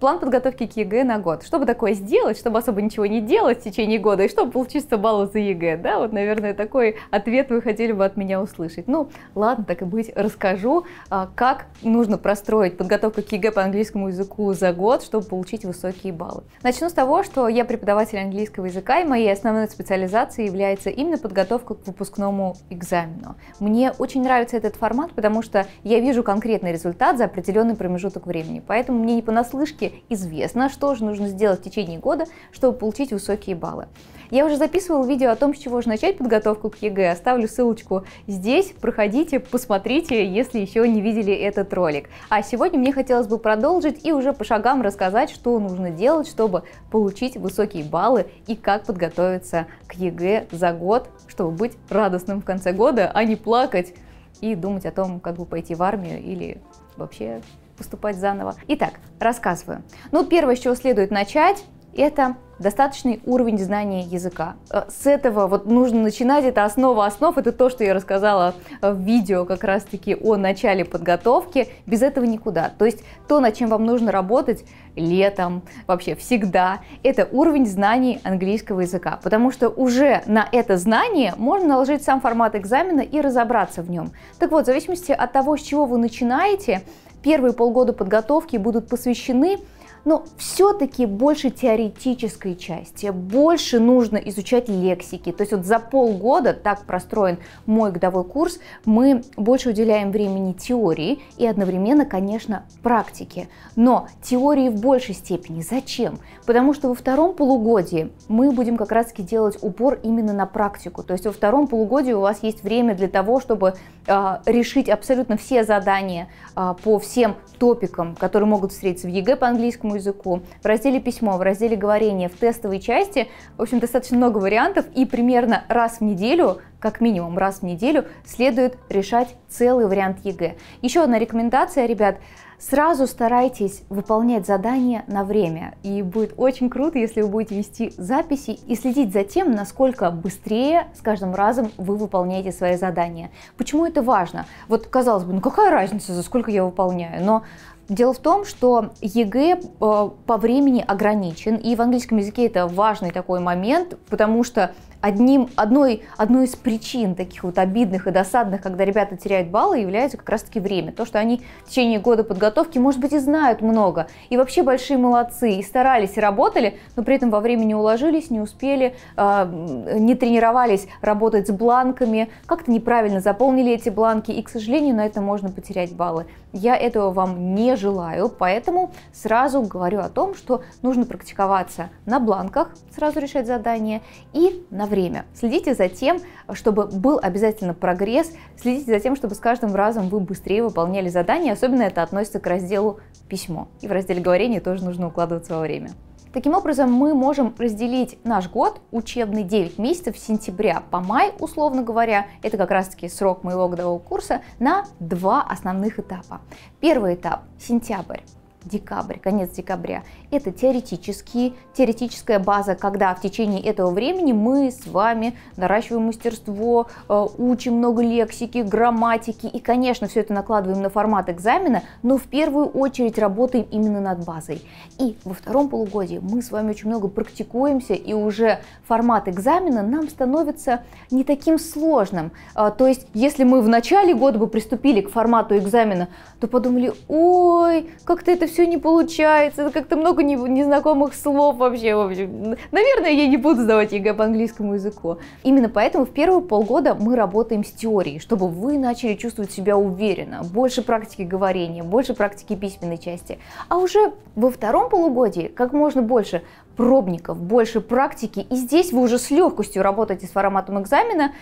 План подготовки к ЕГЭ на год. Чтобы такое сделать, чтобы особо ничего не делать в течение года, и чтобы получиться баллы за ЕГЭ, да? Вот, наверное, такой ответ вы хотели бы от меня услышать. Ну, ладно, так и быть, расскажу, а, как нужно простроить подготовку к ЕГЭ по английскому языку за год, чтобы получить высокие баллы. Начну с того, что я преподаватель английского языка, и моей основной специализацией является именно подготовка к выпускному экзамену. Мне очень нравится этот формат, потому что я вижу конкретный результат за определенный промежуток времени, поэтому мне не понаслышке практике известно, что же нужно сделать в течение года, чтобы получить высокие баллы. Я уже записывал видео о том, с чего же начать подготовку к ЕГЭ. Оставлю ссылочку здесь, проходите, посмотрите, если еще не видели этот ролик. А сегодня мне хотелось бы продолжить и уже по шагам рассказать, что нужно делать, чтобы получить высокие баллы и как подготовиться к ЕГЭ за год, чтобы быть радостным в конце года, а не плакать и думать о том, как бы пойти в армию или вообще поступать заново. Итак, рассказываю. Ну, первое, с чего следует начать, это достаточный уровень знания языка. Э, с этого вот нужно начинать, это основа основ, это то, что я рассказала в видео как раз-таки о начале подготовки, без этого никуда. То есть то, над чем вам нужно работать летом, вообще всегда, это уровень знаний английского языка, потому что уже на это знание можно наложить сам формат экзамена и разобраться в нем. Так вот, в зависимости от того, с чего вы начинаете, Первые полгода подготовки будут посвящены но все-таки больше теоретической части, больше нужно изучать лексики. То есть вот за полгода, так простроен мой годовой курс, мы больше уделяем времени теории и одновременно, конечно, практике. Но теории в большей степени. Зачем? Потому что во втором полугодии мы будем как раз-таки делать упор именно на практику. То есть во втором полугодии у вас есть время для того, чтобы э, решить абсолютно все задания э, по всем топикам, которые могут встретиться в ЕГЭ по английскому языку, в разделе «Письмо», в разделе «Говорение», в тестовой части, в общем, достаточно много вариантов, и примерно раз в неделю как минимум раз в неделю следует решать целый вариант ЕГЭ. Еще одна рекомендация, ребят, Сразу старайтесь выполнять задания на время, и будет очень круто, если вы будете вести записи и следить за тем, насколько быстрее с каждым разом вы выполняете свои задания. Почему это важно? Вот казалось бы, ну какая разница, за сколько я выполняю, но Дело в том, что ЕГЭ э, по времени ограничен, и в английском языке это важный такой момент, потому что одним, одной, одной из причин таких вот обидных и досадных, когда ребята теряют баллы, является как раз-таки время. То, что они в течение года подготовки, может быть, и знают много, и вообще большие молодцы, и старались, и работали, но при этом во время не уложились, не успели, а, не тренировались работать с бланками, как-то неправильно заполнили эти бланки, и, к сожалению, на это можно потерять баллы. Я этого вам не желаю, поэтому сразу говорю о том, что нужно практиковаться на бланках, сразу решать задания, и на время время. Следите за тем, чтобы был обязательно прогресс, следите за тем, чтобы с каждым разом вы быстрее выполняли задания, особенно это относится к разделу «Письмо». И в разделе «Говорение» тоже нужно укладывать свое время. Таким образом, мы можем разделить наш год, учебный 9 месяцев, с сентября по май, условно говоря, это как раз-таки срок моего годового курса, на два основных этапа. Первый этап – сентябрь декабрь, конец декабря. Это теоретические, теоретическая база, когда в течение этого времени мы с вами наращиваем мастерство, э, учим много лексики, грамматики и, конечно, все это накладываем на формат экзамена, но в первую очередь работаем именно над базой. И во втором полугодии мы с вами очень много практикуемся, и уже формат экзамена нам становится не таким сложным. А, то есть, если мы в начале года бы приступили к формату экзамена, то подумали, ой, как-то это все все не получается, это как-то много незнакомых слов вообще, в общем. Наверное, я не буду сдавать ЕГЭ по английскому языку. Именно поэтому в первые полгода мы работаем с теорией, чтобы вы начали чувствовать себя уверенно, больше практики говорения, больше практики письменной части. А уже во втором полугодии как можно больше пробников, больше практики, и здесь вы уже с легкостью работаете с форматом экзамена,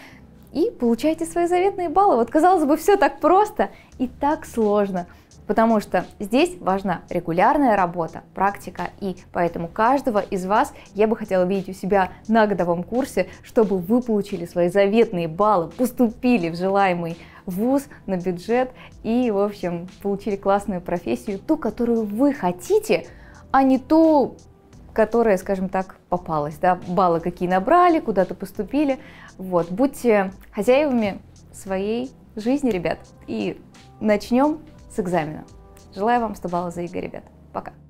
и получаете свои заветные баллы. Вот казалось бы, все так просто и так сложно потому что здесь важна регулярная работа, практика, и поэтому каждого из вас я бы хотела видеть у себя на годовом курсе, чтобы вы получили свои заветные баллы, поступили в желаемый вуз, на бюджет и, в общем, получили классную профессию, ту, которую вы хотите, а не ту, которая, скажем так, попалась, да, баллы какие набрали, куда-то поступили, вот, будьте хозяевами своей жизни, ребят, и начнем с экзамена. Желаю вам 100 баллов за ЕГЭ, ребят. Пока.